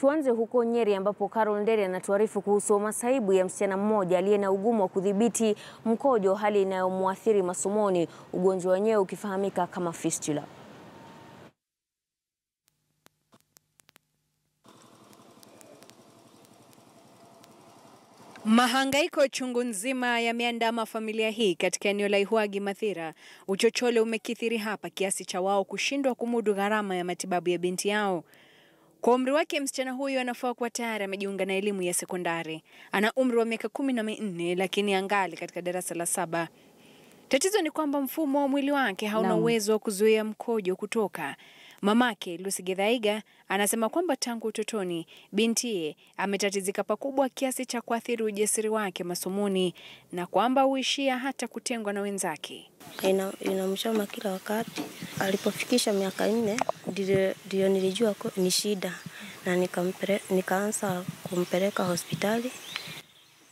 Tuanze huko Nyeri ambapo Carol Ndere anatuarifu kuhusu masaibu ya msichana mmoja aliye na ugumu wa kudhibiti mkojo, hali inayomwathiri masomoni, ugonjwa wenyewe ukifahamika kama fistula. Mahangaiko chungu nzima yameandama familia hii katika eneo la Ihwagi Mathira. Uchochole umekithiri hapa kiasi cha wao kushindwa kumudu gharama ya matibabu ya binti yao. Kwa umri wake msichana huyu anafaa kuwa tayari amejiunga na elimu ya sekondari. Ana umri wa miaka kumi na minne lakini angali katika darasa la saba. Tatizo ni kwamba mfumo wa mwili wake hauna uwezo wa kuzuia mkojo kutoka. Mamake Lucy Githaiga anasema kwamba tangu utotoni bintiye ametatizika pakubwa kiasi cha kuathiri ujasiri wake masomoni na kwamba huishia hata kutengwa na wenzake. Inamchoma ina kila wakati. Alipofikisha miaka nne ndio nilijua ni shida na nikaanza kumpeleka hospitali.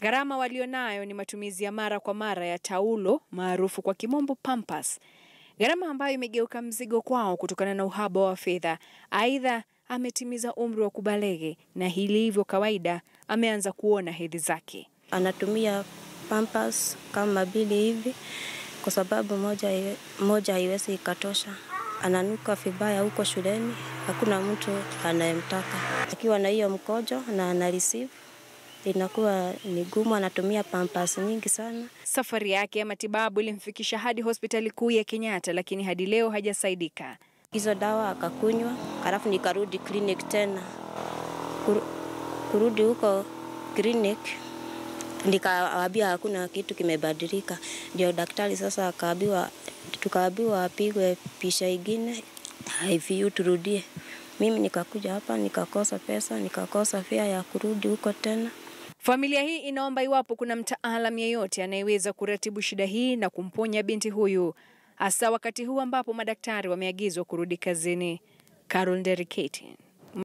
Gharama walionayo ni matumizi ya mara kwa mara ya taulo maarufu kwa kimombo pampas, gharama ambayo imegeuka mzigo kwao kutokana na uhaba wa fedha. Aidha, ametimiza umri wa kubalege na hivyo kawaida ameanza kuona hedhi zake. Anatumia pampas kama mbili hivi, kwa sababu moja moja haiwezi ikatosha ananuka vibaya huko shuleni, hakuna mtu anayemtaka. Akiwa na hiyo mkojo na ana receive inakuwa ni gumu, anatumia pampas nyingi sana. Safari yake ya matibabu ilimfikisha hadi hospitali kuu ya Kenyatta, lakini hadi leo hajasaidika. Hizo dawa akakunywa, halafu nikarudi clinic tena. kurudi huko clinic Nikawaambia hakuna kitu kimebadilika, ndio daktari sasa akaambiwa, tukaambiwa apigwe pisha ingine IVU turudie. Mimi nikakuja hapa nikakosa pesa, nikakosa fea ya kurudi huko tena. Familia hii inaomba iwapo kuna mtaalam yeyote anayeweza kuratibu shida hii na kumponya binti huyu, hasa wakati huu ambapo madaktari wameagizwa kurudi kazini. Carol Derikating.